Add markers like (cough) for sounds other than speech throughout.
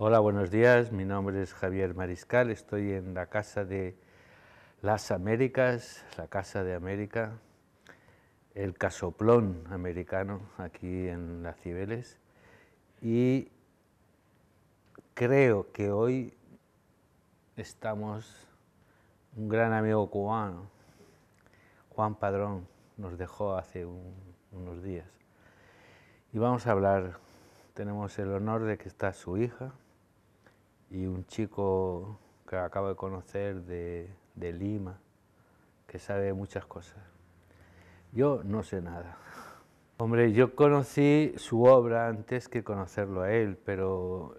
Hola, buenos días. Mi nombre es Javier Mariscal. Estoy en la Casa de las Américas, la Casa de América, el casoplón americano aquí en las Cibeles. Y creo que hoy estamos un gran amigo cubano, Juan Padrón, nos dejó hace unos días. Y vamos a hablar, tenemos el honor de que está su hija, y un chico que acabo de conocer de, de Lima, que sabe muchas cosas. Yo no sé nada. Hombre, yo conocí su obra antes que conocerlo a él, pero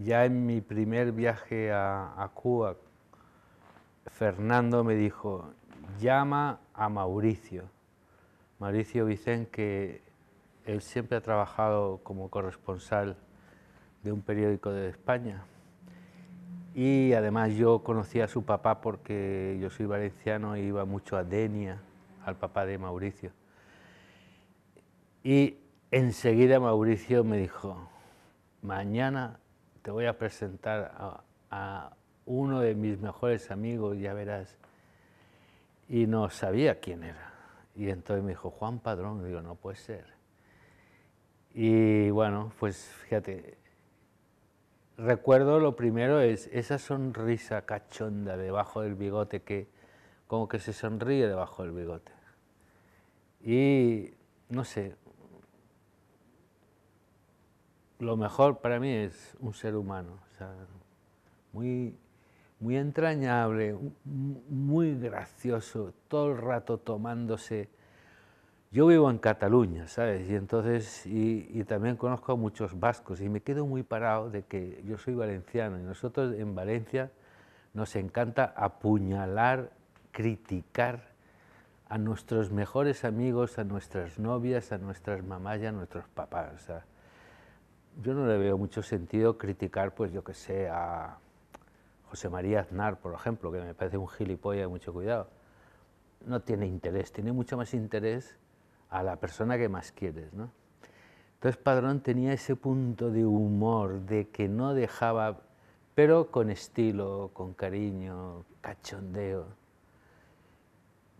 ya en mi primer viaje a, a Cuba, Fernando me dijo, llama a Mauricio, Mauricio Vicente que él siempre ha trabajado como corresponsal de un periódico de España. Y además yo conocí a su papá porque yo soy valenciano e iba mucho a Denia, al papá de Mauricio. Y enseguida Mauricio me dijo, mañana te voy a presentar a, uno de mis mejores amigos, ya verás. Y no sabía quién era. Y entonces me dijo, Juan Padrón, y digo, no puede ser. Y bueno, pues fíjate, recuerdo lo primero es esa sonrisa cachonda debajo del bigote que como que se sonríe debajo del bigote. Y no sé, lo mejor para mí es un ser humano, muy, muy entrañable, muy gracioso, todo el rato tomándose yo vivo en Cataluña, ¿sabes? Y entonces, y, también conozco a muchos vascos y me quedo muy parado de que yo soy valenciano y nosotros en Valencia nos encanta apuñalar, criticar a nuestros mejores amigos, a nuestras novias, a nuestras mamás y a nuestros papás. O sea, yo no le veo mucho sentido criticar, pues yo que sé, a José María Aznar, por ejemplo, que me parece un gilipollas, mucho cuidado. No tiene interés, tiene mucho más interés a la persona que más quieres. ¿no? Entonces Padrón tenía ese punto de humor, de que no dejaba, pero con estilo, con cariño, cachondeo.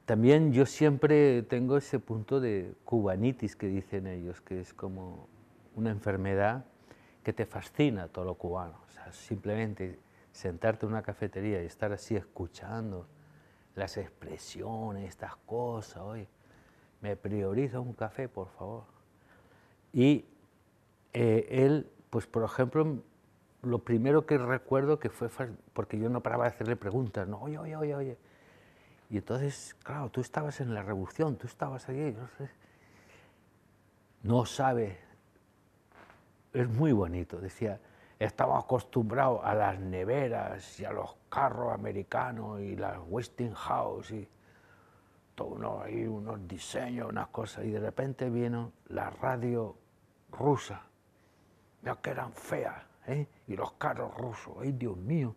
También yo siempre tengo ese punto de cubanitis que dicen ellos, que es como una enfermedad que te fascina todo lo cubano. O sea, simplemente sentarte en una cafetería y estar así escuchando las expresiones, estas cosas, oye, me prioriza un café, por favor. Y eh, él, pues por ejemplo, lo primero que recuerdo que fue, porque yo no paraba de hacerle preguntas, no, oye, oye, oye, oye. Y entonces, claro, tú estabas en la revolución, tú estabas allí. No, sé. no sabe. Es muy bonito, decía. Estaba acostumbrado a las neveras y a los carros americanos y las Westinghouse y todo ahí, unos diseños, unas cosas, y de repente vino la radio rusa, ...mira que eran feas, ¿eh? y los carros rusos, ay Dios mío,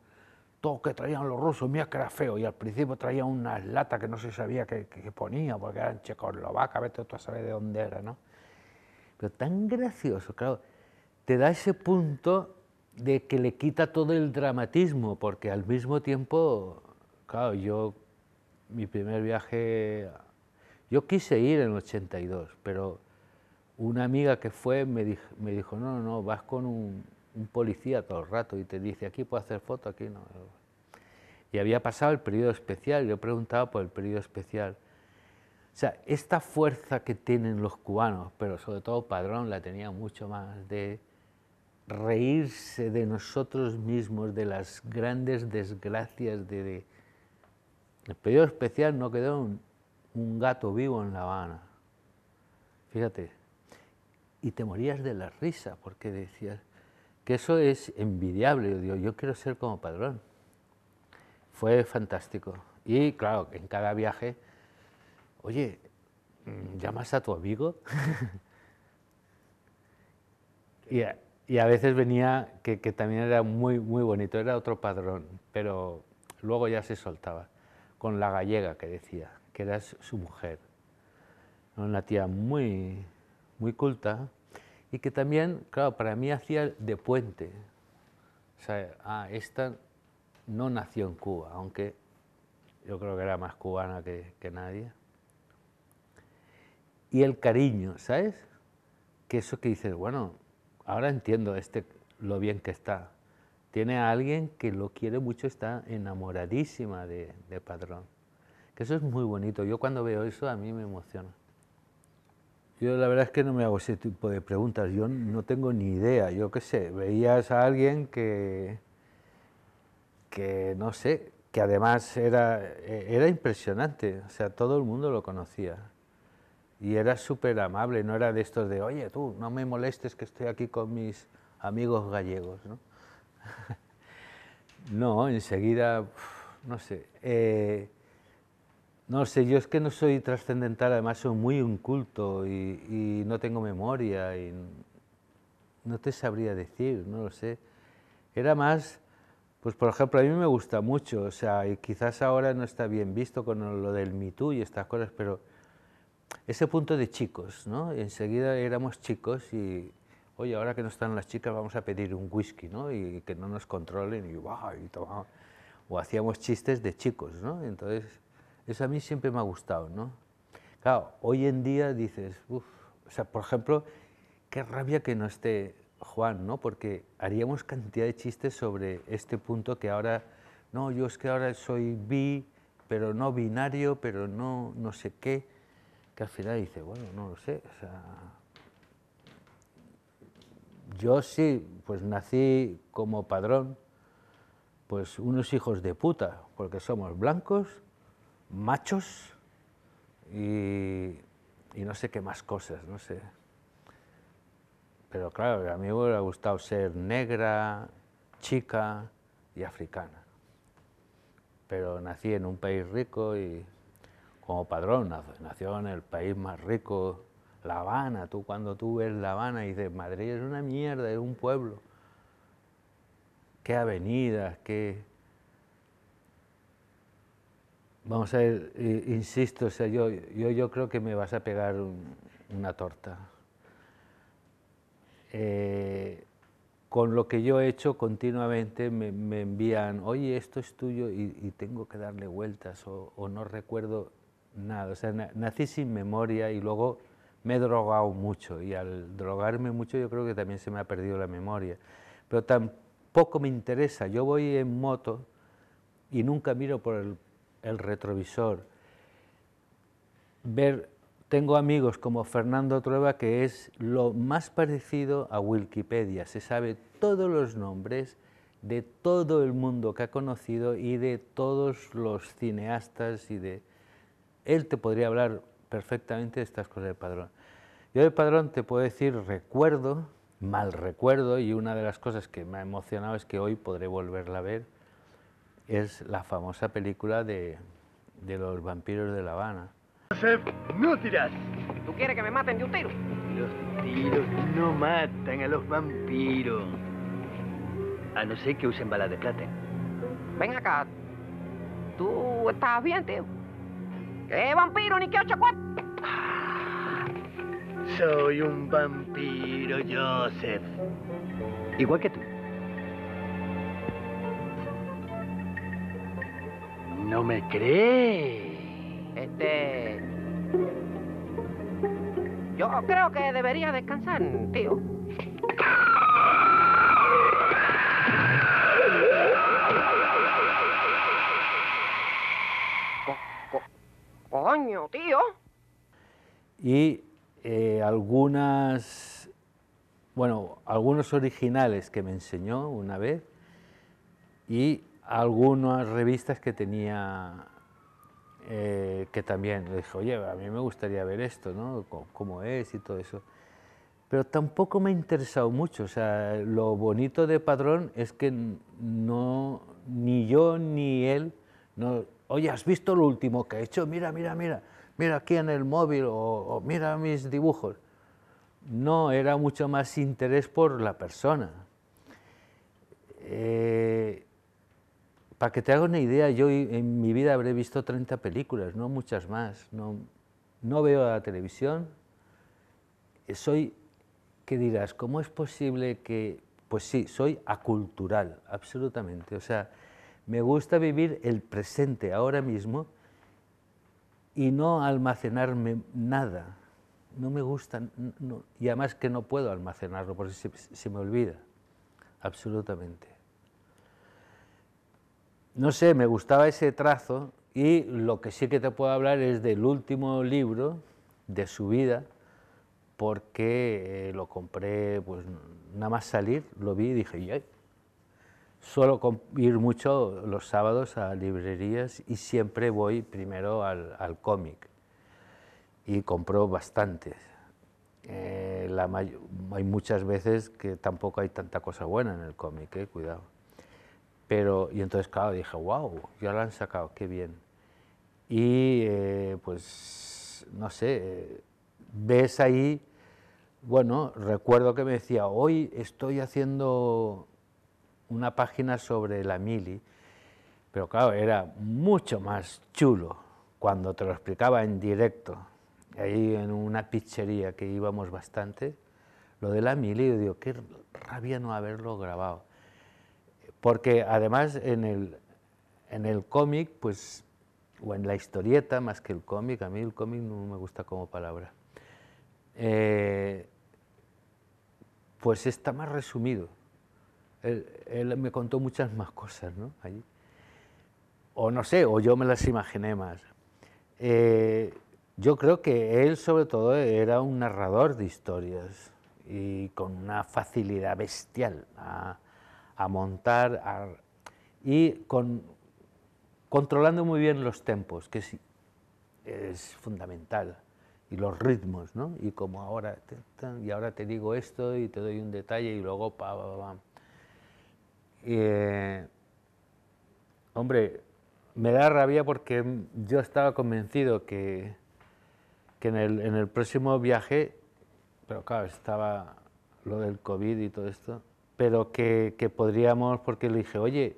todo que traían los rusos, mira que era feo, y al principio traían unas latas que no se sabía qué, ponía, porque eran checoslovacas, vete tú sabes de dónde era, ¿no? Pero tan gracioso, claro, te da ese punto de que le quita todo el dramatismo, porque al mismo tiempo, claro, yo mi primer viaje, yo quise ir en el 82, pero una amiga que fue me, dijo, me dijo, no, no, no, vas con un, policía todo el rato y te dice, aquí puedo hacer foto, aquí no. Y había pasado el periodo especial, yo preguntaba por el periodo especial. O sea, esta fuerza que tienen los cubanos, pero sobre todo Padrón la tenía mucho más, de reírse de nosotros mismos, de las grandes desgracias, de el periodo especial no quedó un, gato vivo en La Habana. Fíjate. Y te morías de la risa porque decías que eso es envidiable. Yo digo, yo quiero ser como Padrón. Fue fantástico. Y claro, en cada viaje, oye, ¿llamas a tu amigo? (laughs) y, a, veces venía, que, que también era muy, muy bonito, era otro padrón, pero luego ya se soltaba con la gallega que decía, que era su mujer. Una tía muy, muy culta y que también, claro, para mí hacía de puente. O sea, ah, esta no nació en Cuba, aunque yo creo que era más cubana que, nadie. Y el cariño, ¿sabes? Que eso que dices, bueno, ahora entiendo este, lo bien que está tiene a alguien que lo quiere mucho, está enamoradísima de, Padrón. Que eso es muy bonito. Yo cuando veo eso a mí me emociona. Yo la verdad es que no me hago ese tipo de preguntas. Yo no tengo ni idea. Yo qué sé, veías a alguien que, que no sé, que además era, e, era impresionante. O sea, todo el mundo lo conocía. Y era súper amable. No era de estos de, oye, tú, no me molestes que estoy aquí con mis amigos gallegos, ¿no? (laughs) no, enseguida, no sé. Eh, no sé, yo es que no soy trascendental, además soy muy un culto y no tengo memoria y no te sabría decir, no lo sé. Era más, pues por ejemplo, a mí me gusta mucho, o sea, y quizás ahora no está bien visto con lo del Me Too y estas cosas, pero ese punto de chicos, ¿no? Enseguida éramos chicos y oye, ahora que no están las chicas vamos a pedir un whisky, ¿no? Y que no nos controlen y, O hacíamos chistes de chicos, ¿no? Entonces, eso a mí siempre me ha gustado, ¿no? Claro, hoy en día dices, uff, o sea, por ejemplo, qué rabia que no esté Juan, ¿no? Porque haríamos cantidad de chistes sobre este punto que ahora, no, yo es que ahora soy bi, pero no binario, pero no no sé qué, que al final dice, bueno, no lo sé, o sea, yo sí, pues nací como padrón, pues unos hijos de puta, porque somos blancos, machos y, no sé qué más cosas, no sé. Pero claro, a mí me ha gustado ser negra, chica y africana. Pero nací en un país rico y como padrón, nació en el país más rico la Habana, tú cuando tú ves La Habana y dices, Madrid es una mierda, es un pueblo. Qué avenidas, qué... Vamos a ver, insisto, o sea, yo, yo, yo creo que me vas a pegar una torta. Eh, con lo que yo he hecho continuamente me, envían, oye, esto es tuyo y, tengo que darle vueltas o, no recuerdo nada. O sea, nací sin memoria y luego me he drogado mucho y al drogarme mucho yo creo que también se me ha perdido la memoria. Pero tampoco me interesa, yo voy en moto y nunca miro por el, retrovisor. Ver, tengo amigos como Fernando Trueba que es lo más parecido a Wikipedia, se sabe todos los nombres de todo el mundo que ha conocido y de todos los cineastas y de... Él te podría hablar perfectamente estas cosas de Padrón. Yo de Padrón te puedo decir recuerdo, mal recuerdo, y una de las cosas que me ha emocionado es que hoy podré volverla a ver, es la famosa película de, de los vampiros de La Habana. Joseph, no tiras. ¿Tú quieres que me maten de un tiro? Los tiros no matan a los vampiros. A no ser que usen balas de plata. Ven acá. ¿Tú estás bien, tío? ¡Qué ¡Eh, vampiro, ni qué ocho cuatro! Soy un vampiro, Joseph. Igual que tú. No me crees. Este... Yo creo que debería descansar, tío. tío. Y eh, algunas, bueno, algunos originales que me enseñó una vez y algunas revistas que tenía, eh, que también le dije, oye, a mí me gustaría ver esto, ¿no? cómo es y todo eso pero tampoco me ha interesado mucho. O sea, lo bonito de Padrón es que no, ni yo ni él, no, oye, ¿has visto lo último que ha he hecho? Mira, mira, mira mira aquí en el móvil o, mira mis dibujos. No, era mucho más interés por la persona. Eh, para que te hagas una idea, yo en mi vida habré visto 30 películas, no muchas más. No, no veo la televisión. Eh, soy, ¿qué dirás? ¿Cómo es posible que...? Pues sí, soy acultural, absolutamente. O sea, me gusta vivir el presente ahora mismo y no almacenarme nada. No me gusta, y además que no puedo almacenarlo porque se, se me olvida, absolutamente. No sé, me gustaba ese trazo y lo que sí que te puedo hablar es del último libro de su vida, porque eh, lo compré, pues nada más salir, lo vi y dije, suelo ir mucho los sábados a librerías y siempre voy primero al, al cómic y compro bastantes. Eh, la hay muchas veces que tampoco hay tanta cosa buena en el cómic, eh, cuidado. Pero, y entonces, claro, dije, wow, ya lo han sacado, qué bien. Y eh, pues, no sé, ves ahí, bueno, recuerdo que me decía, hoy estoy haciendo una página sobre la mili, pero claro, era mucho más chulo cuando te lo explicaba en directo, ahí en una pizzería que íbamos bastante, lo de la mili, yo digo, qué rabia no haberlo grabado. Porque además en el, en el cómic, pues, o en la historieta más que el cómic, a mí el cómic no me gusta como palabra, eh, pues está más resumido. Él, me contó muchas más cosas, ¿no? O no sé, o yo me las imaginé más. Eh, yo creo que él, sobre todo, era un narrador de historias y con una facilidad bestial a, montar y con, controlando muy bien los tempos, que es, es fundamental, y los ritmos, ¿no? Y como ahora, y ahora te digo esto y te doy un detalle y luego pa, eh, hombre, me da rabia porque yo estaba convencido que, en, el, en, el, próximo viaje, pero claro, estaba lo del COVID y todo esto, pero que, podríamos, porque le dije, oye,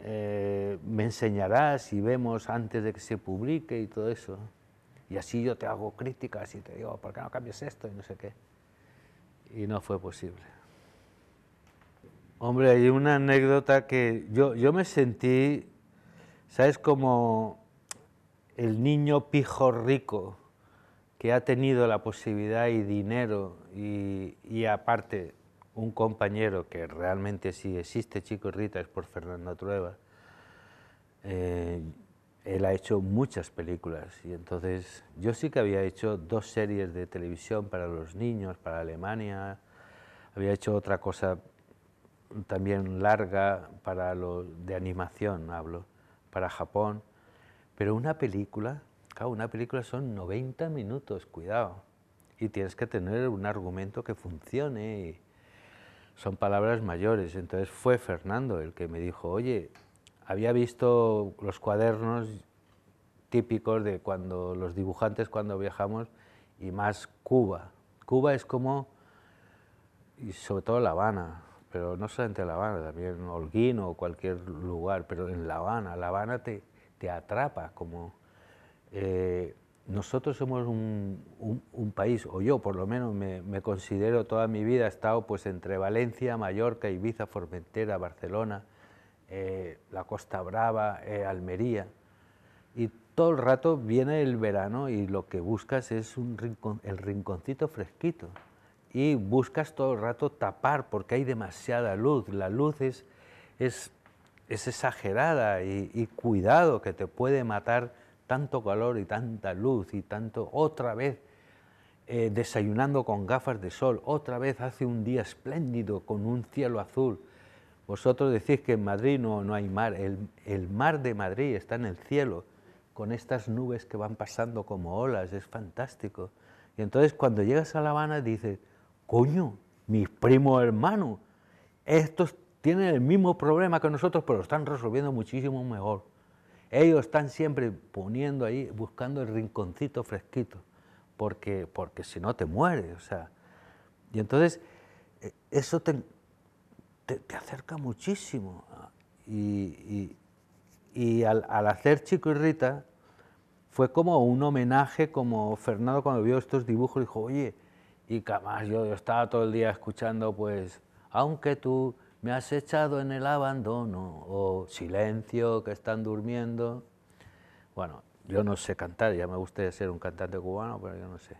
eh, me enseñarás y vemos antes de que se publique y todo eso. Y así yo te hago críticas y te digo, ¿por qué no cambias esto? Y no sé qué. Y no fue posible. Hombre, hay una anécdota que yo, yo me sentí, ¿sabes? Como el niño pijo rico que ha tenido la posibilidad y dinero y, aparte un compañero que realmente sí existe, Chico Rita, es por Fernando Trueba. Eh, él ha hecho muchas películas y entonces yo sí que había hecho dos series de televisión para los niños, para Alemania, había hecho otra cosa también larga para lo de animación, hablo, para Japón, pero una película, claro, una película son 90 minutos, cuidado, y tienes que tener un argumento que funcione, son palabras mayores, entonces fue Fernando el que me dijo, oye, había visto los cuadernos típicos de cuando los dibujantes cuando viajamos y más Cuba. Cuba es como, y sobre todo La Habana, pero no solamente La Habana, también Holguín o cualquier lugar, pero en La Habana, La Habana te, te atrapa como... Eh, nosotros somos un, país, o yo por lo menos me, considero toda mi vida, he estado pues entre Valencia, Mallorca, Ibiza, Formentera, Barcelona, eh, la Costa Brava, eh, Almería, y todo el rato viene el verano y lo que buscas es un el rinconcito fresquito y buscas todo el rato tapar porque hay demasiada luz. La luz es, es, exagerada y, cuidado que te puede matar tanto calor y tanta luz y tanto otra vez eh, desayunando con gafas de sol, otra vez hace un día espléndido con un cielo azul. Vosotros decís que en Madrid no, no hay mar, el, el mar de Madrid está en el cielo, con estas nubes que van pasando como olas, es fantástico. Y entonces cuando llegas a La Habana dices, coño, mis primos hermanos, estos tienen el mismo problema que nosotros, pero lo están resolviendo muchísimo mejor. Ellos están siempre poniendo ahí, buscando el rinconcito fresquito, porque, porque si no te mueres, o sea. Y entonces, eh, eso te, te, acerca muchísimo. Ah, y, al, al, hacer Chico y Rita, fue como un homenaje, como Fernando cuando vio estos dibujos dijo, oye, y jamás yo, estaba todo el día escuchando, pues, aunque tú me has echado en el abandono, o silencio, que están durmiendo. Bueno, yo no sé cantar, ya me gustaría ser un cantante cubano, pero yo no sé.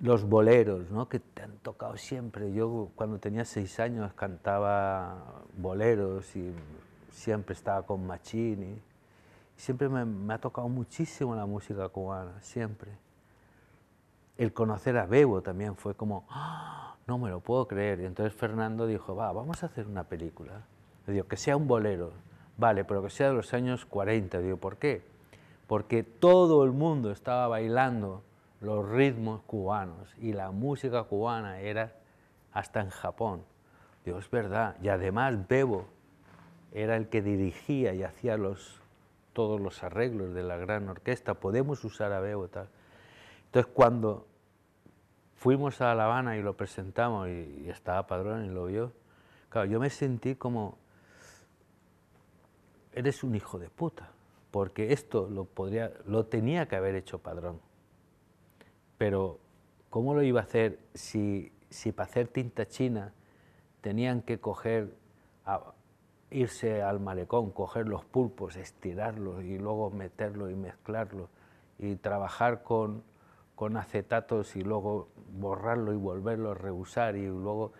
Los boleros, ¿no? que te han tocado siempre. Yo cuando tenía seis años cantaba boleros y siempre estaba con Machini. Siempre me ha tocado muchísimo la música cubana, siempre el conocer a Bebo también fue como, ah, no me lo puedo creer. Y entonces Fernando dijo, va, vamos a hacer una película. Le digo, que sea un bolero, vale, pero que sea de los años 40. Le digo, ¿por qué? Porque todo el mundo estaba bailando los ritmos cubanos y la música cubana era hasta en Japón. Digo, es verdad. Y además Bebo era el que dirigía y hacía los, todos los arreglos de la gran orquesta. Podemos usar a Bebo tal. Entonces, cuando fuimos a La Habana y lo presentamos, y, estaba Padrón y lo vio, claro, yo me sentí como, eres un hijo de puta, porque esto lo, podría, lo tenía que haber hecho Padrón. Pero, ¿cómo lo iba a hacer si, para hacer tinta china tenían que irse al malecón, coger los pulpos, estirarlos y luego meterlos y mezclarlos y trabajar con con acetatos y luego borrarlo y volverlo a rehusar y luego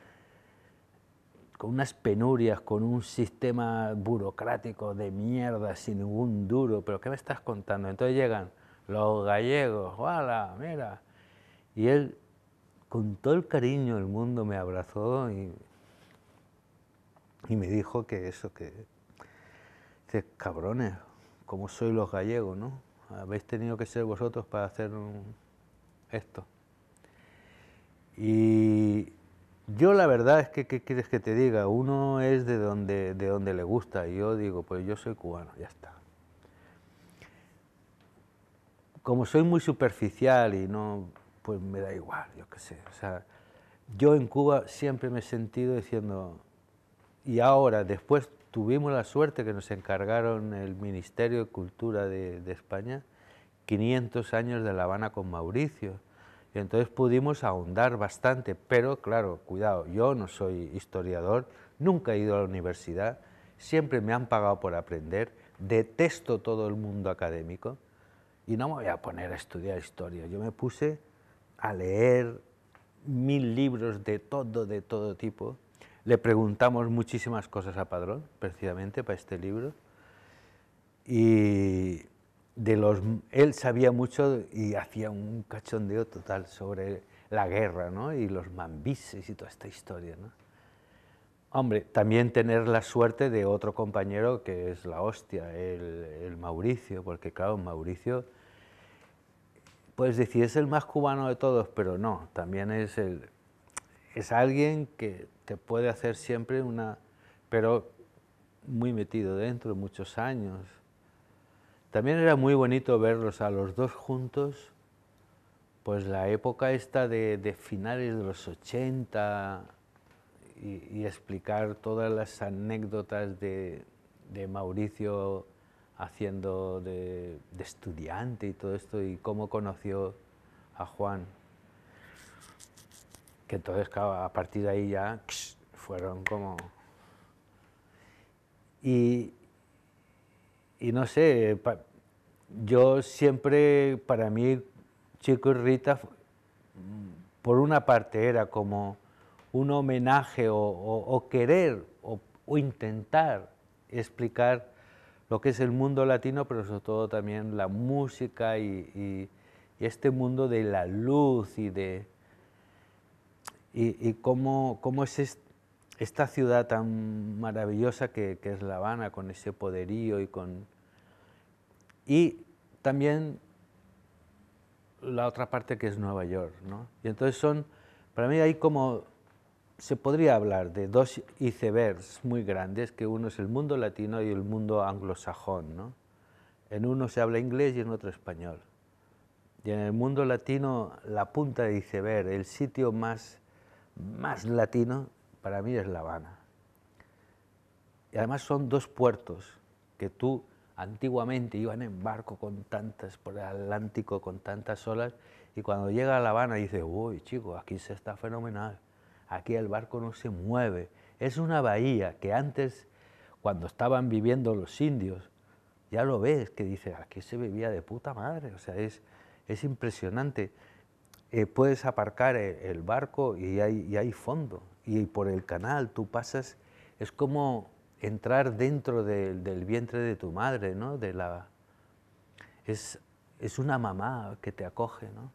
con unas penurias, con un sistema burocrático de mierda, sin ningún duro, pero ¿qué me estás contando? Entonces llegan los gallegos, ¡hala, mira! Y él, con todo el cariño del mundo, me abrazó y, y me dijo que eso, que... Dice, cabrones, como sois los gallegos, ¿no? Habéis tenido que ser vosotros para hacer un, esto. Y yo la verdad es que, ¿qué quieres que te diga? Uno es de donde, de donde le gusta. Y yo digo, pues yo soy cubano, ya está. Como soy muy superficial y no, pues me da igual, yo qué sé. O sea, yo en Cuba siempre me he sentido diciendo, y ahora, después tuvimos la suerte que nos encargaron el Ministerio de Cultura de España 500 años de La Habana con Mauricio. Y entonces pudimos ahondar bastante, pero claro, cuidado, yo no soy historiador, nunca he ido a la universidad, siempre me han pagado por aprender, detesto todo el mundo académico y no me voy a poner a estudiar historia. Yo me puse a leer mil libros de todo, de todo tipo. Le preguntamos muchísimas cosas a Padrón, precisamente, para este libro. Y de los, él sabía mucho y hacía un cachondeo total sobre la guerra ¿no? y los mambises y toda esta historia. Hombre, también tener la suerte de otro compañero que es la hostia, el, Mauricio, porque claro, Mauricio, puedes decir, es el más cubano de todos, pero no, también es, el, es alguien que te puede hacer siempre una... pero muy metido dentro, muchos años, también era muy bonito verlos a los dos juntos, pues la época esta de, finales de los 80 y, explicar todas las anécdotas de, Mauricio haciendo de, estudiante y todo esto y cómo conoció a Juan que entonces, a partir de ahí ya fueron como... Y, y no sé, yo siempre, para mí, Chico y Rita, por una parte era como un homenaje o, querer o, intentar explicar lo que es el mundo latino, pero sobre todo también la música y, este mundo de la luz y de y cómo, cómo, es esta ciudad tan maravillosa que, es La Habana, con ese poderío y con... Y también la otra parte que es Nueva York, ¿no? Y entonces son, para mí hay como, se podría hablar de dos icebergs muy grandes, que uno es el mundo latino y el mundo anglosajón, ¿no? En uno se habla inglés y en otro español. Y en el mundo latino, la punta de iceberg, el sitio más, más latino para mí es La Habana. Y además son dos puertos que tú antiguamente iban en barco con tantas, por el Atlántico con tantas olas, y cuando llega a La Habana dices, uy chico, aquí se está fenomenal, aquí el barco no se mueve. Es una bahía que antes, cuando estaban viviendo los indios, ya lo ves, que dices, aquí se vivía de puta madre, o sea, es, es impresionante. Eh, puedes aparcar el, barco y hay fondo, y por el canal tú pasas, es como entrar dentro del vientre de tu madre, ¿no? De la, es, es una mamá que te acoge, ¿no?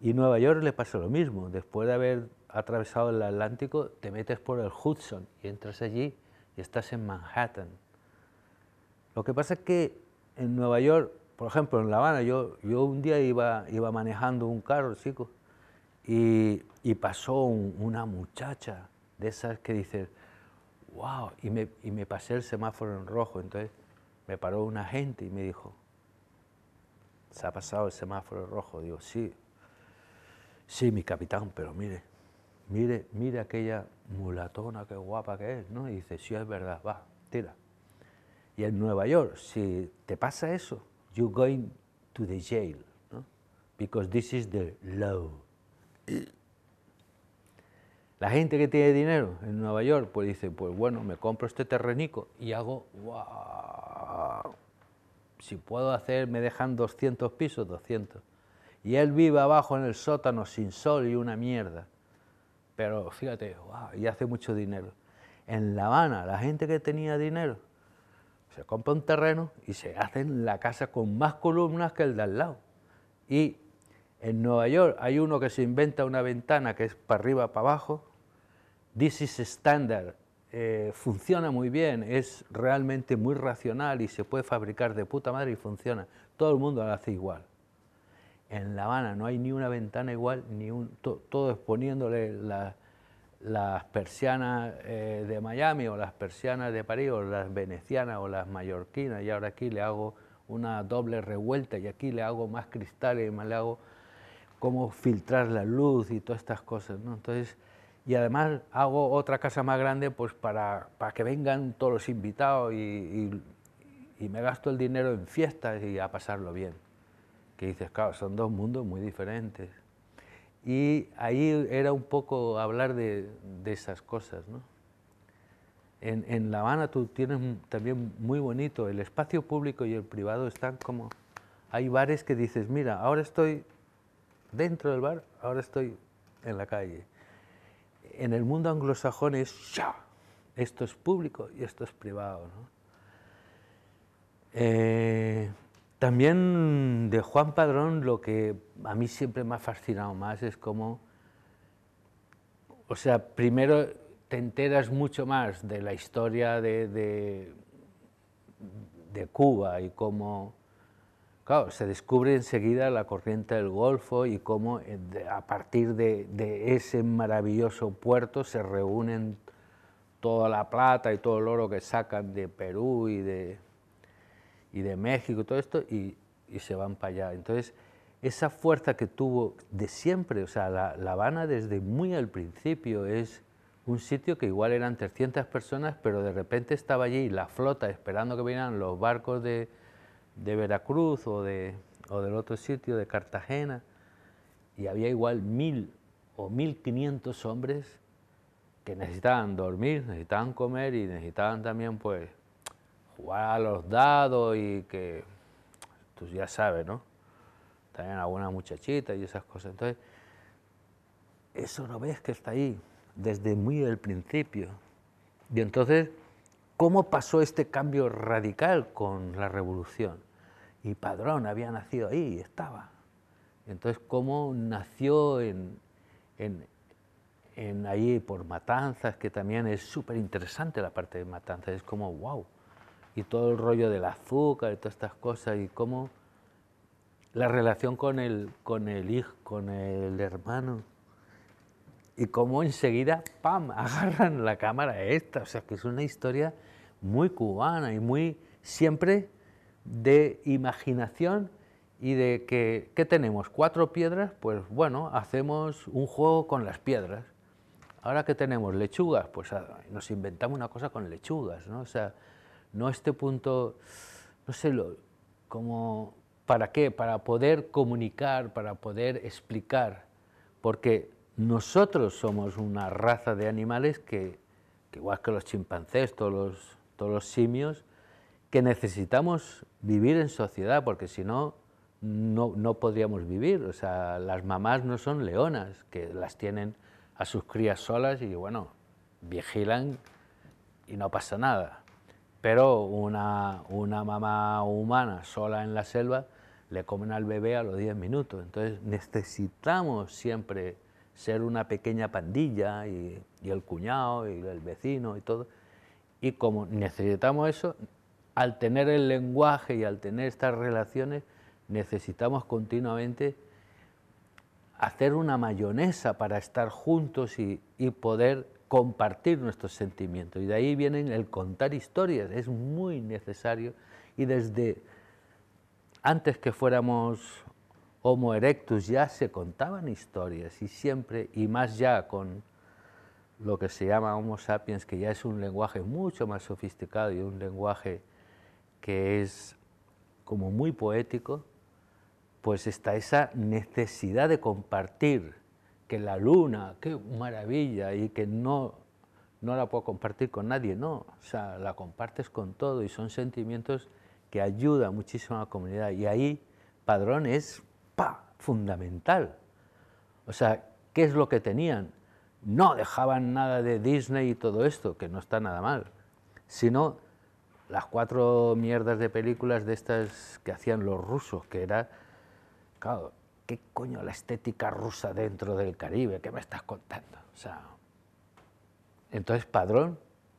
Y Nueva York le pasa lo mismo, después de haber atravesado el Atlántico, te metes por el Hudson y entras allí y estás en Manhattan. Lo que pasa es que en Nueva York, por ejemplo, en La Habana, yo, yo un día iba, iba manejando un carro, chico, y, pasó una muchacha de esas que dices, wow, y me, pasé el semáforo en rojo. Entonces me paró un agente y me dijo, ¿se ha pasado el semáforo en rojo? Digo, sí, sí, mi capitán, pero mire, mire, mire aquella mulatona, que guapa que es, ¿no? Y dice, sí, es verdad, va, tira. Y en Nueva York, si te pasa eso, you're going to the jail, ¿no? Because this is the law. La gente que tiene dinero en Nueva York pues dice, pues bueno, me compro este terrenico y hago, wow, si puedo hacer, me dejan 200 pisos, 200. Y él vive abajo en el sótano sin sol y una mierda. Pero fíjate, wow, y hace mucho dinero. En La Habana, la gente que tenía dinero se compra un terreno y se hace la casa con más columnas que el de al lado. Y en Nueva York hay uno que se inventa una ventana que es para arriba, para abajo. This is standard. Eh, funciona muy bien, es realmente muy racional y se puede fabricar de puta madre y funciona. Todo el mundo lo hace igual. En La Habana no hay ni una ventana igual, ni un, todo es poniéndole las persianas eh, de Miami o las persianas de París o las venecianas o las mallorquinas y ahora aquí le hago una doble revuelta y aquí le hago más cristales y más le hago cómo filtrar la luz y todas estas cosas. Entonces, y además hago otra casa más grande pues para, para que vengan todos los invitados y, y, me gasto el dinero en fiestas y a pasarlo bien. Que dices, claro, son dos mundos muy diferentes. Y ahí era un poco hablar de, de esas cosas. ¿no? En, en, La Habana tú tienes también muy bonito, el espacio público y el privado están como... Hay bares que dices, mira, ahora estoy dentro del bar, ahora estoy en la calle. En el mundo anglosajón es ya esto es público y esto es privado. Eh, también de Juan Padrón lo que a mí siempre me ha fascinado más es cómo, o sea, primero te enteras mucho más de la historia de, de Cuba y cómo Claro, se descubre enseguida la corriente del Golfo y cómo eh, a partir de, ese maravilloso puerto se reúnen toda la plata y todo el oro que sacan de Perú y de, y de México y todo esto y, se van para allá. Entonces, esa fuerza que tuvo de siempre, o sea, la, la, Habana desde muy al principio es un sitio que igual eran 300 personas, pero de repente estaba allí la flota esperando que vinieran los barcos de, de Veracruz o, de, del otro sitio, de Cartagena, y había igual mil o mil quinientos hombres que necesitaban dormir, necesitaban comer y necesitaban también pues jugar a los dados y que, tú ya sabes, ¿no? También alguna muchachita y esas cosas. Entonces, eso no ves que está ahí desde muy el principio. Y entonces cómo pasó este cambio radical con la revolución. Y Padrón había nacido ahí, y estaba. Entonces, cómo nació en, en, ahí por Matanzas, que también es súper interesante la parte de Matanzas, es como wow. Y todo el rollo del azúcar y todas estas cosas, y cómo la relación con el, con el hijo, con el hermano y cómo enseguida, ¡pam!, agarran la cámara esta. O sea, que es una historia muy cubana y muy siempre de imaginación y de que, ¿qué tenemos? ¿Cuatro piedras? Pues bueno, hacemos un juego con las piedras. Ahora que tenemos lechugas, pues ah, nos inventamos una cosa con lechugas, ¿no? O sea, no este punto, no sé, lo, como, ¿para qué? Para poder comunicar, para poder explicar, porque nosotros somos una raza de animales que, igual que los chimpancés, todos los, todos los simios, que necesitamos vivir en sociedad, porque si no, no, podríamos vivir. O sea, las mamás no son leonas, que las tienen a sus crías solas y bueno, vigilan y no pasa nada. Pero una, una mamá humana sola en la selva le comen al bebé a los 10 minutos. Entonces necesitamos siempre ser una pequeña pandilla y, el cuñado y el vecino y todo. Y como necesitamos eso, al tener el lenguaje y al tener estas relaciones, necesitamos continuamente hacer una mayonesa para estar juntos y, y, poder compartir nuestros sentimientos. Y de ahí viene el contar historias, es muy necesario. Y desde antes que fuéramos Homo erectus ya se contaban historias y siempre, y más ya con lo que se llama Homo sapiens, que ya es un lenguaje mucho más sofisticado y un lenguaje que es como muy poético, pues está esa necesidad de compartir, que la luna, qué maravilla, y que no, no la puedo compartir con nadie, no, o sea, la compartes con todo y son sentimientos que ayudan muchísimo a la comunidad. Y ahí Padrón es ¡pa! fundamental. O sea, ¿qué es lo que tenían? No dejaban nada de Disney y todo esto, que no está nada mal, sino las cuatro mierdas de películas de estas que hacían los rusos, que era, claro, ¿qué coño la estética rusa dentro del Caribe? ¿Qué me estás contando? O entonces Padrón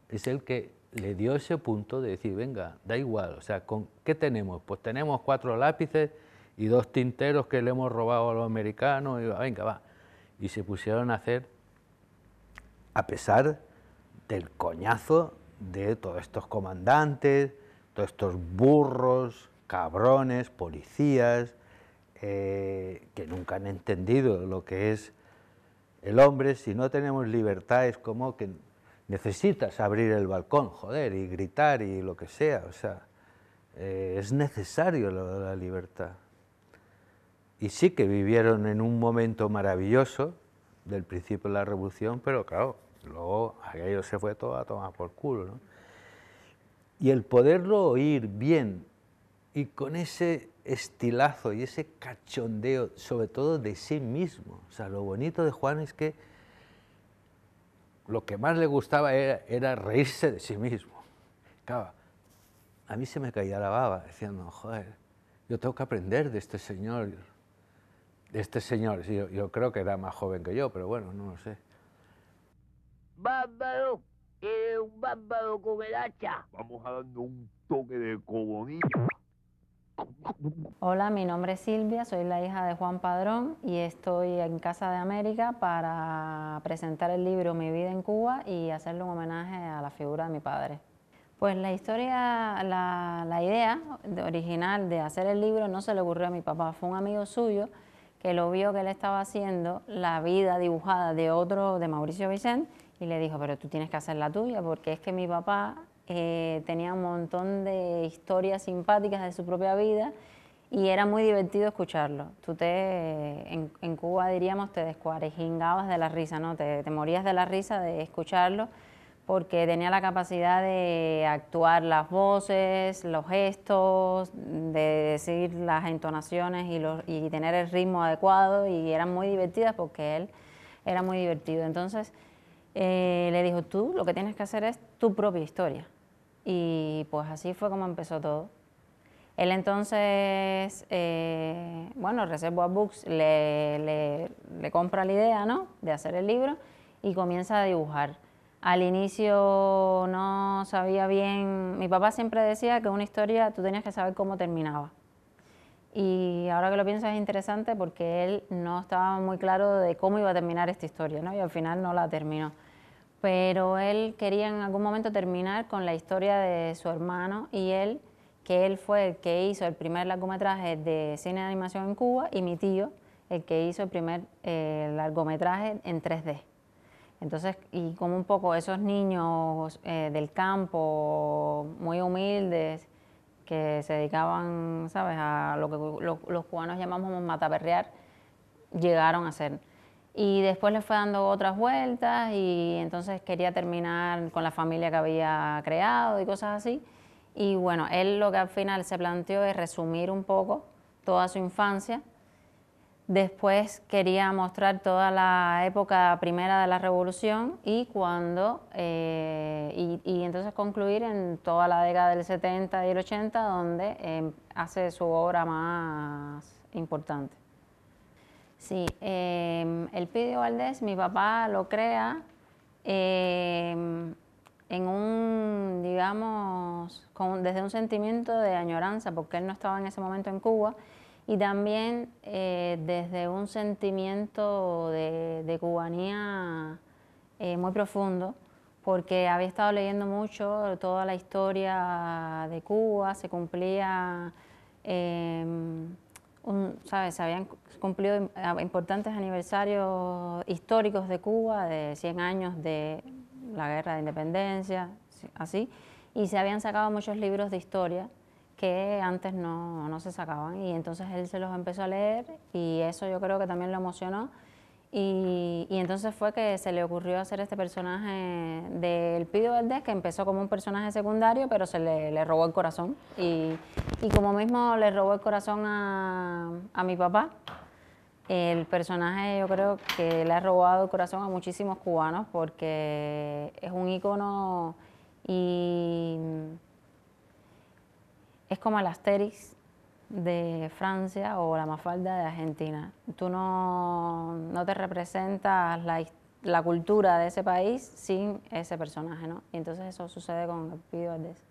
es el que le dio ese punto de decir, venga, da igual, o sea, ¿con ¿qué tenemos? Pues tenemos cuatro lápices y dos tinteros que le hemos robado a los americanos, y venga, va. Y se pusieron a hacer, a pesar del coñazo de todos estos comandantes, todos estos burros, cabrones, policías, eh, que nunca han entendido lo que es el hombre, si no tenemos libertad es como que necesitas abrir el balcón, joder, y gritar y lo que sea, o sea, eh, es necesario la libertad y sí que vivieron en un momento maravilloso del principio de la revolución, pero claro, luego aquello se fue todo a tomar por culo. Y el poderlo oír bien y con ese estilazo y ese cachondeo, sobre todo de sí mismo. O sea, lo bonito de Juan es que lo que más le gustaba era, reírse de sí mismo. Claro, a mí se me caía la baba, diciendo, joder, yo tengo que aprender de este señor, este señor, yo, creo que era más joven que yo, pero bueno, no lo sé. Bárbaro, eres un bárbaro con el Vamos a darnos un toque de cobonito. Hola, mi nombre es Silvia, soy la hija de Juan Padrón y estoy en Casa de América para presentar el libro Mi vida en Cuba y hacerle un homenaje a la figura de mi padre. Pues la historia, la idea original de hacer el libro no se le ocurrió a mi papá, fue un amigo suyo él lo vio que él estaba haciendo la vida dibujada de otro, de Mauricio Vicente, y le dijo, pero tú tienes que hacer la tuya, porque es que mi papá eh, tenía un montón de historias simpáticas de su propia vida y era muy divertido escucharlo. Tú te, en, Cuba diríamos, te descuarejingabas de la risa, ¿no? te morías de la risa de escucharlo porque tenía la capacidad de actuar las voces, los gestos, de decir las entonaciones y, tener el ritmo adecuado y eran muy divertidas porque él era muy divertido. Entonces eh, le dijo, tú lo que tienes que hacer es tu propia historia. Y pues así fue como empezó todo. Él entonces, eh, bueno, reservó a Books, le, compra la idea, de hacer el libro y comienza a dibujar al inicio no sabía bien, mi papá siempre decía que una historia tú tenías que saber cómo terminaba. Y ahora que lo pienso es interesante porque él no estaba muy claro de cómo iba a terminar esta historia, Y al final no la terminó. Pero él quería en algún momento terminar con la historia de su hermano y él, que él fue el que hizo el primer largometraje de cine de animación en Cuba y mi tío, el que hizo el primer eh, largometraje en 3D. Entonces, y como un poco esos niños eh, del campo, muy humildes, que se dedicaban, ¿sabes?, a lo que los cubanos llamamos mataperrear, llegaron a ser. Y después le fue dando otras vueltas y entonces quería terminar con la familia que había creado y cosas así. Y bueno, él lo que al final se planteó es resumir un poco toda su infancia Después quería mostrar toda la época primera de la Revolución y cuando, eh, y, entonces concluir en toda la década del 70 y el 80, donde em, hace su obra más importante. Sí, em, el Pidio Valdés, mi papá lo crea em, en un, digamos, desde un sentimiento de añoranza, porque él no estaba en ese momento en Cuba, y también eh, desde un sentimiento de, cubanía eh, muy profundo, porque había estado leyendo mucho toda la historia de Cuba, se cumplía, em, ¿sabes? Se habían cumplido importantes aniversarios históricos de Cuba, de 100 años de la guerra de independencia, así, y se habían sacado muchos libros de historia que antes no, se sacaban y entonces él se los empezó a leer y eso yo creo que también lo emocionó y, entonces fue que se le ocurrió hacer este personaje del Pido Verde, que empezó como un personaje secundario pero se le, le robó el corazón y, como mismo le robó el corazón a, a mi papá el personaje yo creo que le ha robado el corazón a muchísimos cubanos porque es un icono y es como el Asterix de Francia o la Mafalda de Argentina. Tú no, no te representas la, cultura de ese país sin ese personaje, ¿no? Y entonces eso sucede con El Valdés.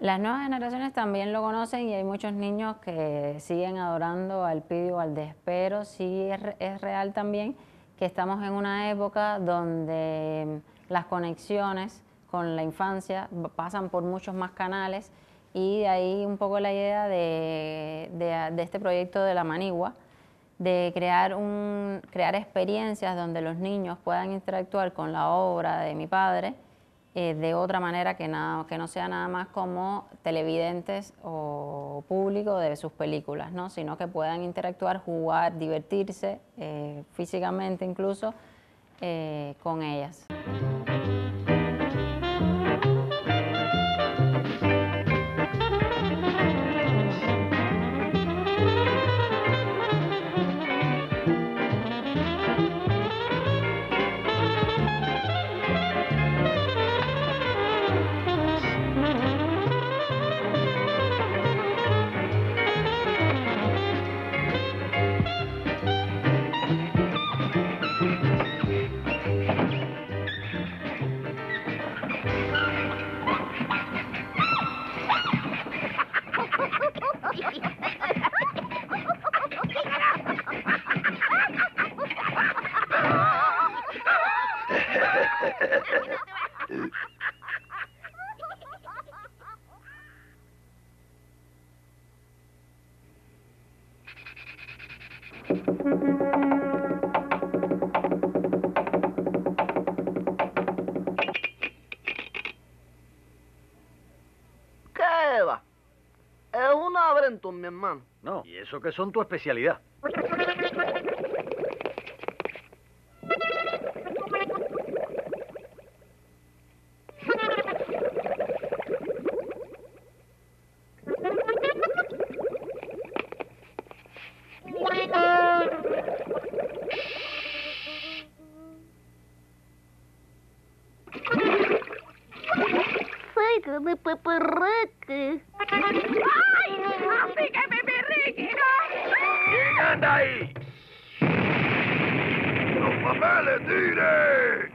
Las nuevas generaciones también lo conocen y hay muchos niños que siguen adorando al pidio, al despero. Sí es, real también que estamos en una época donde las conexiones con la infancia pasan por muchos más canales y de ahí un poco la idea de, este proyecto de la manigua, de crear, crear experiencias donde los niños puedan interactuar con la obra de mi padre eh, de otra manera que, nada, que no sea nada más como televidentes o público de sus películas, sino que puedan interactuar, jugar, divertirse eh, físicamente incluso eh, con ellas. Eso que son tu especialidad. Maledive!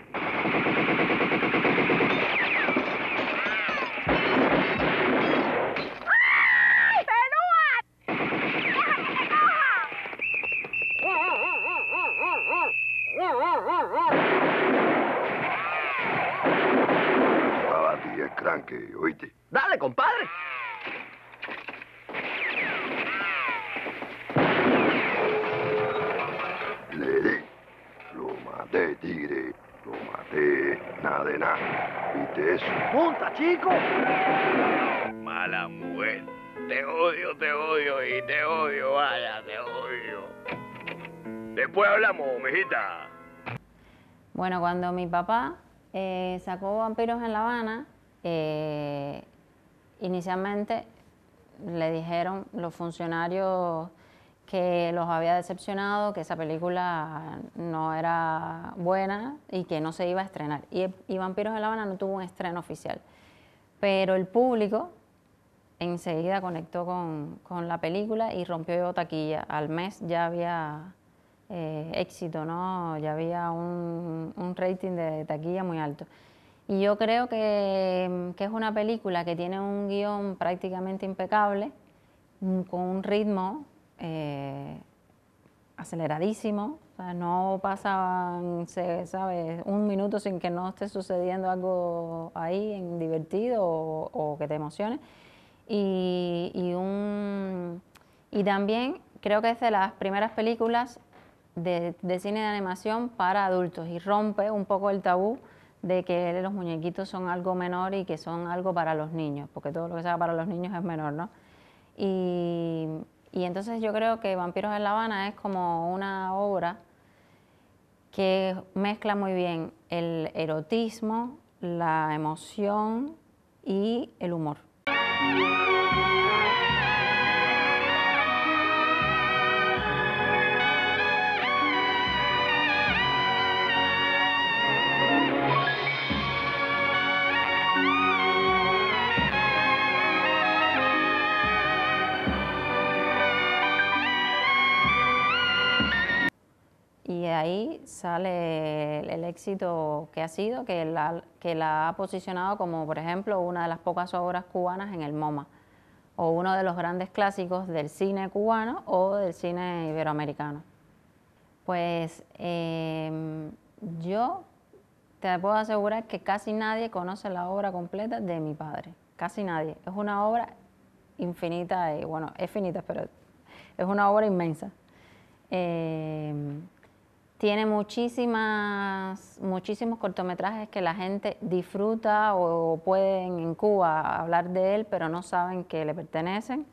Chicos, Mala mujer. Te odio, te odio y te odio, vaya, te odio. Después hablamos, mijita. Bueno, cuando mi papá eh, sacó Vampiros en La Habana, eh, inicialmente le dijeron los funcionarios que los había decepcionado, que esa película no era buena y que no se iba a estrenar. Y, Vampiros en La Habana no tuvo un estreno oficial pero el público enseguida conectó con, la película y rompió taquilla. Al mes ya había eh, éxito, ¿no? Ya había un, rating de taquilla muy alto. Y yo creo que, es una película que tiene un guión prácticamente impecable, con un ritmo eh, aceleradísimo, no pasaban, Un minuto sin que no esté sucediendo algo ahí en divertido o, que te emocione. Y, y, y también creo que es de las primeras películas de, de, cine de animación para adultos y rompe un poco el tabú de que los muñequitos son algo menor y que son algo para los niños, porque todo lo que sea para los niños es menor, ¿no? Y, y entonces yo creo que Vampiros en La Habana es como una obra que mezcla muy bien el erotismo, la emoción y el humor. ahí sale el, éxito que ha sido, que la, que la ha posicionado como, por ejemplo, una de las pocas obras cubanas en el MoMA, o uno de los grandes clásicos del cine cubano o del cine iberoamericano. Pues em, yo te puedo asegurar que casi nadie conoce la obra completa de mi padre, casi nadie. Es una obra infinita, y, bueno, es finita, pero es una obra inmensa. Em, tiene muchísimas, muchísimos cortometrajes que la gente disfruta o pueden en Cuba hablar de él, pero no saben que le pertenecen.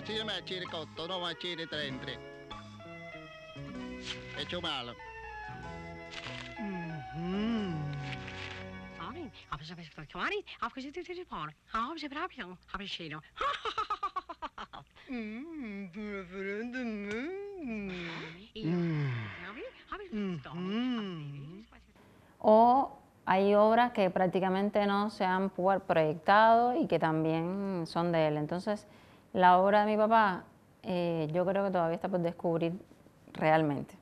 no Hecho malo. O hay obras que prácticamente no se han proyectado y que también son de él. Entonces, la obra de mi papá eh, yo creo que todavía está por descubrir realmente.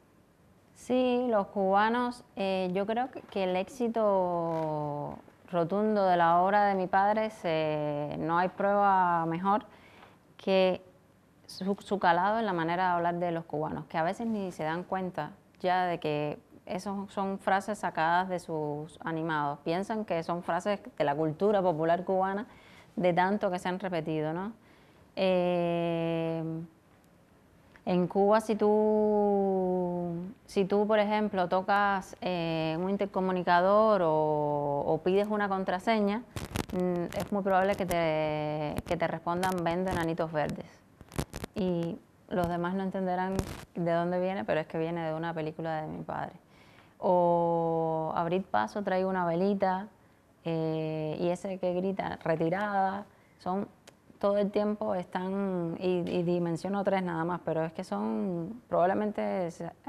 Sí, los cubanos, eh, yo creo que, el éxito rotundo de la obra de mi padre, no hay prueba mejor que su, calado en la manera de hablar de los cubanos, que a veces ni se dan cuenta ya de que esas son frases sacadas de sus animados. Piensan que son frases de la cultura popular cubana, de tanto que se han repetido, ¿no? Em, en Cuba, si tú, si tú, por ejemplo, tocas eh, un intercomunicador o, pides una contraseña, mm, es muy probable que te, que te respondan vende enanitos verdes. Y los demás no entenderán de dónde viene, pero es que viene de una película de mi padre. O abrir paso, traigo una velita, eh, y ese que grita, retirada, son todo el tiempo están, y, y, dimensiono tres nada más, pero es que son probablemente,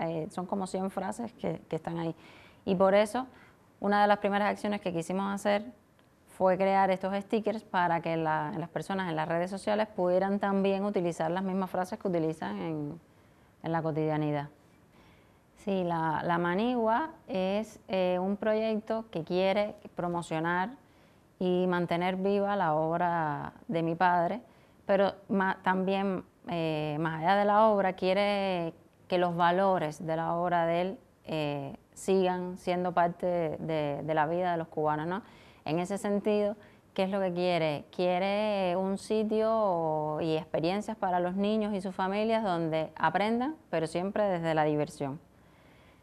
eh, son como 100 frases que, están ahí. Y por eso, una de las primeras acciones que quisimos hacer fue crear estos stickers para que las personas en las redes sociales pudieran también utilizar las mismas frases que utilizan en, la cotidianidad. Sí, la, Manigua es eh, un proyecto que quiere promocionar y mantener viva la obra de mi padre, pero también, eh, más allá de la obra, quiere que los valores de la obra de él eh, sigan siendo parte de, la vida de los cubanos. En ese sentido, ¿qué es lo que quiere? Quiere un sitio y experiencias para los niños y sus familias donde aprendan, pero siempre desde la diversión,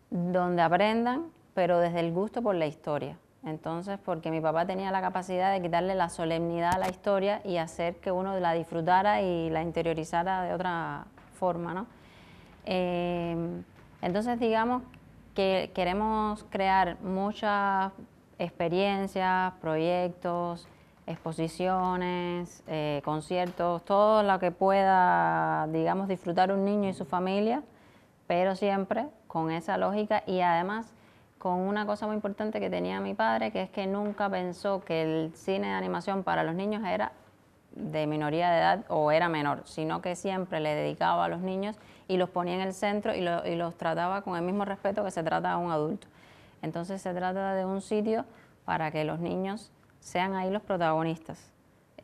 donde aprendan, pero desde el gusto por la historia entonces, porque mi papá tenía la capacidad de quitarle la solemnidad a la historia y hacer que uno la disfrutara y la interiorizara de otra forma, ¿no? Em, entonces, digamos que queremos crear muchas experiencias, proyectos, exposiciones, eh, conciertos, todo lo que pueda, digamos, disfrutar un niño y su familia, pero siempre con esa lógica y además con una cosa muy importante que tenía mi padre, que es que nunca pensó que el cine de animación para los niños era de minoría de edad o era menor, sino que siempre le dedicaba a los niños y los ponía en el centro y, los trataba con el mismo respeto que se trata a un adulto. Entonces se trata de un sitio para que los niños sean ahí los protagonistas,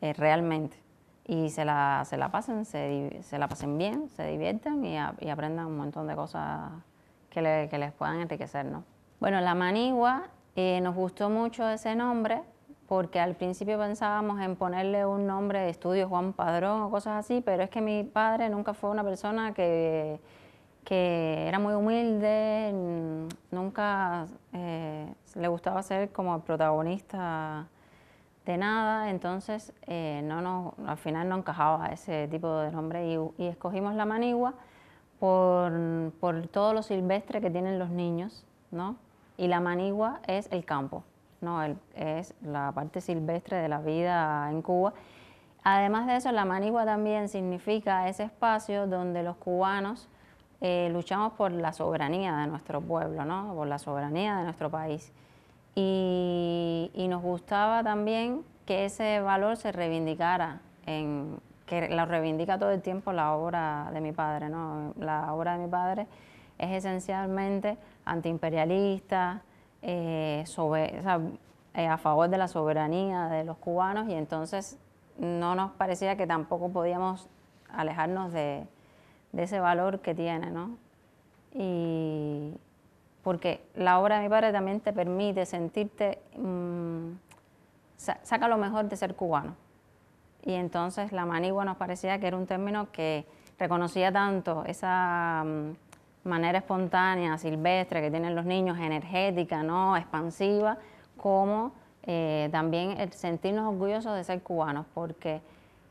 eh, realmente, y se la, se la pasen, se, la pasen bien, se diviertan y, aprendan un montón de cosas que, que les puedan enriquecer, bueno, la manigua eh, nos gustó mucho ese nombre porque al principio pensábamos en ponerle un nombre de estudio Juan Padrón o cosas así, pero es que mi padre nunca fue una persona que, era muy humilde, nunca eh, le gustaba ser como protagonista de nada, entonces eh, no al final no encajaba ese tipo de nombre y, escogimos la manigua por, por todo lo silvestre que tienen los niños, ¿no? y la manigua es el campo, ¿no? es la parte silvestre de la vida en Cuba. Además de eso, la manigua también significa ese espacio donde los cubanos eh, luchamos por la soberanía de nuestro pueblo, ¿no? por la soberanía de nuestro país. Y, nos gustaba también que ese valor se reivindicara, en, que lo reivindica todo el tiempo la obra de mi padre. ¿no? La obra de mi padre es esencialmente antiimperialista, eh, eh, a favor de la soberanía de los cubanos y entonces no nos parecía que tampoco podíamos alejarnos de, ese valor que tiene, ¿no? Y porque la obra de mi padre también te permite sentirte, mm, saca lo mejor de ser cubano. Y entonces la manigua nos parecía que era un término que reconocía tanto esa... Mm, manera espontánea, silvestre que tienen los niños, energética, ¿no? expansiva, como eh, también el sentirnos orgullosos de ser cubanos, porque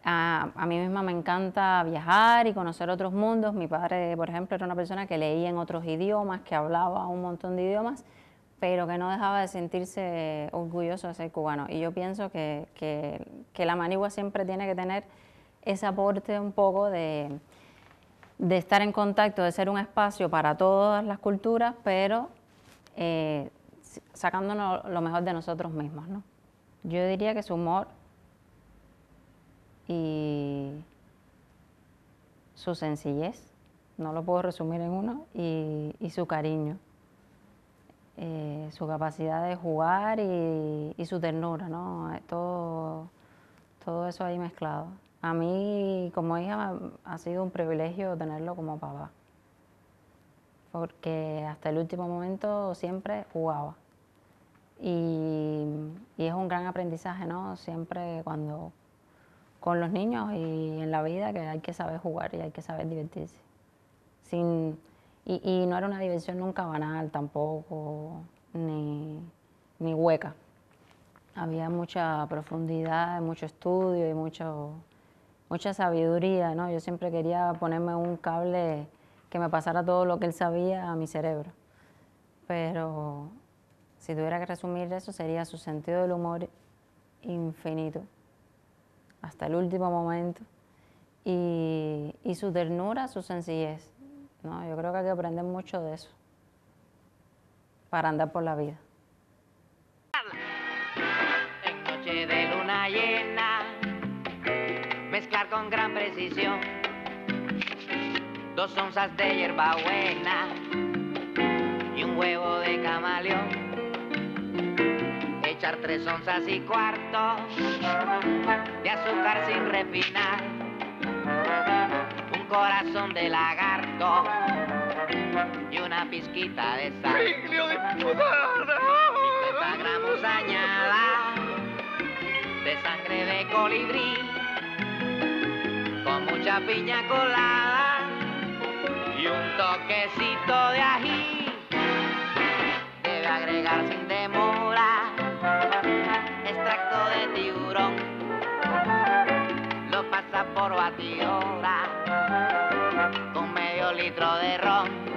a, mí misma me encanta viajar y conocer otros mundos. Mi padre, por ejemplo, era una persona que leía en otros idiomas, que hablaba un montón de idiomas, pero que no dejaba de sentirse orgulloso de ser cubano. Y yo pienso que, que, que la manigua siempre tiene que tener ese aporte un poco de de estar en contacto, de ser un espacio para todas las culturas, pero eh, sacándonos lo mejor de nosotros mismos. Yo diría que su humor y su sencillez, no lo puedo resumir en uno, y, su cariño, eh, su capacidad de jugar y, su ternura, ¿no? Eh, todo eso ahí mezclado a mí como hija ha sido un privilegio tenerlo como papá, porque hasta el último momento siempre jugaba. Y, es un gran aprendizaje, ¿no? Siempre cuando con los niños y en la vida que hay que saber jugar y hay que saber divertirse. Sin, y, no era una diversión nunca banal tampoco, ni, ni hueca. Había mucha profundidad, mucho estudio y mucho mucha sabiduría, ¿no? Yo siempre quería ponerme un cable que me pasara todo lo que él sabía a mi cerebro. Pero si tuviera que resumir eso, sería su sentido del humor infinito, hasta el último momento, y, su ternura, su sencillez. ¿no? Yo creo que hay que aprender mucho de eso para andar por la vida. con gran precisión. Dos onzas de hierbabuena y un huevo de camaleón. Echar tres onzas y cuarto de azúcar sin refinar. Un corazón de lagarto y una pizquita de sal. de añada de sangre de colibrí piña colada y un toquecito de ají. Debe agregar sin demora extracto de tiburón. Lo pasa por batidora con medio litro de ron.